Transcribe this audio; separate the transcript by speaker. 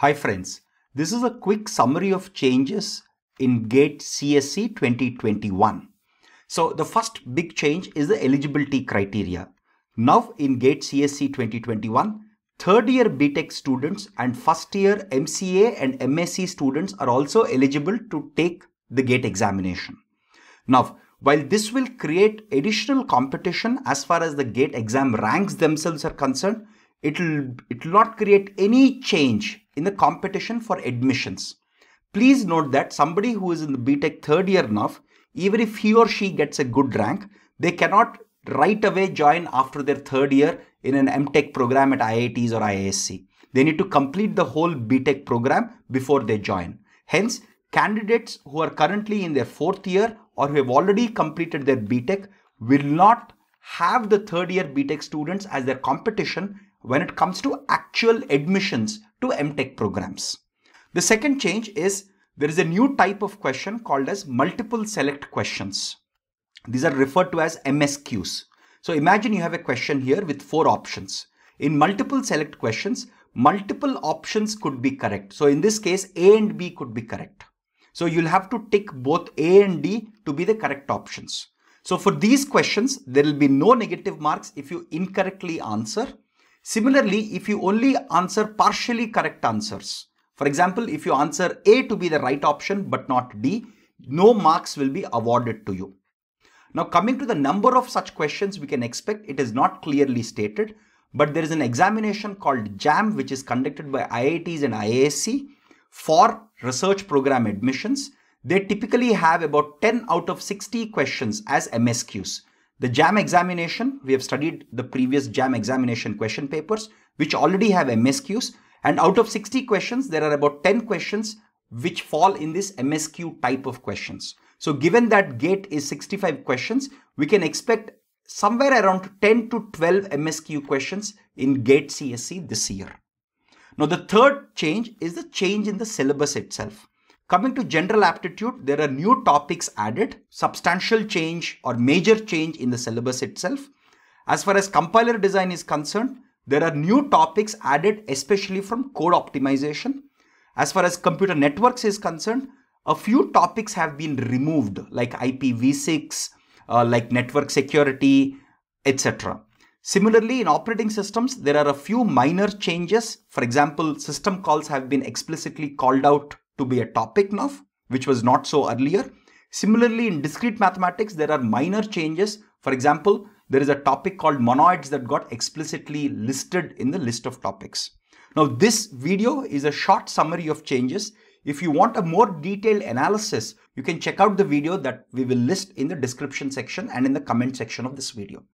Speaker 1: Hi friends, this is a quick summary of changes in GATE CSC 2021. So the first big change is the eligibility criteria. Now in GATE CSC 2021, third year BTEC students and first year MCA and MSc students are also eligible to take the GATE examination. Now, while this will create additional competition as far as the GATE exam ranks themselves are concerned, it will not create any change in the competition for admissions. Please note that somebody who is in the BTEC third year now, even if he or she gets a good rank, they cannot right away join after their third year in an Tech program at IITs or IISc. They need to complete the whole Tech program before they join. Hence, candidates who are currently in their fourth year or who have already completed their Tech will not have the third year Tech students as their competition when it comes to actual admissions to MTech programs. The second change is there is a new type of question called as multiple select questions. These are referred to as MSQs. So imagine you have a question here with four options. In multiple select questions, multiple options could be correct. So in this case, A and B could be correct. So you'll have to tick both A and D to be the correct options. So for these questions, there will be no negative marks if you incorrectly answer. Similarly, if you only answer partially correct answers, for example, if you answer A to be the right option but not D, no marks will be awarded to you. Now coming to the number of such questions we can expect, it is not clearly stated, but there is an examination called JAM which is conducted by IITs and IASC for research program admissions. They typically have about 10 out of 60 questions as MSQs. The JAM examination, we have studied the previous JAM examination question papers, which already have MSQs. And out of 60 questions, there are about 10 questions which fall in this MSQ type of questions. So given that GATE is 65 questions, we can expect somewhere around 10 to 12 MSQ questions in GATE CSE this year. Now the third change is the change in the syllabus itself. Coming to general aptitude, there are new topics added, substantial change or major change in the syllabus itself. As far as compiler design is concerned, there are new topics added especially from code optimization. As far as computer networks is concerned, a few topics have been removed like IPv6, uh, like network security, etc. Similarly, in operating systems, there are a few minor changes. For example, system calls have been explicitly called out to be a topic now, which was not so earlier. Similarly, in discrete mathematics, there are minor changes. For example, there is a topic called monoids that got explicitly listed in the list of topics. Now, this video is a short summary of changes. If you want a more detailed analysis, you can check out the video that we will list in the description section and in the comment section of this video.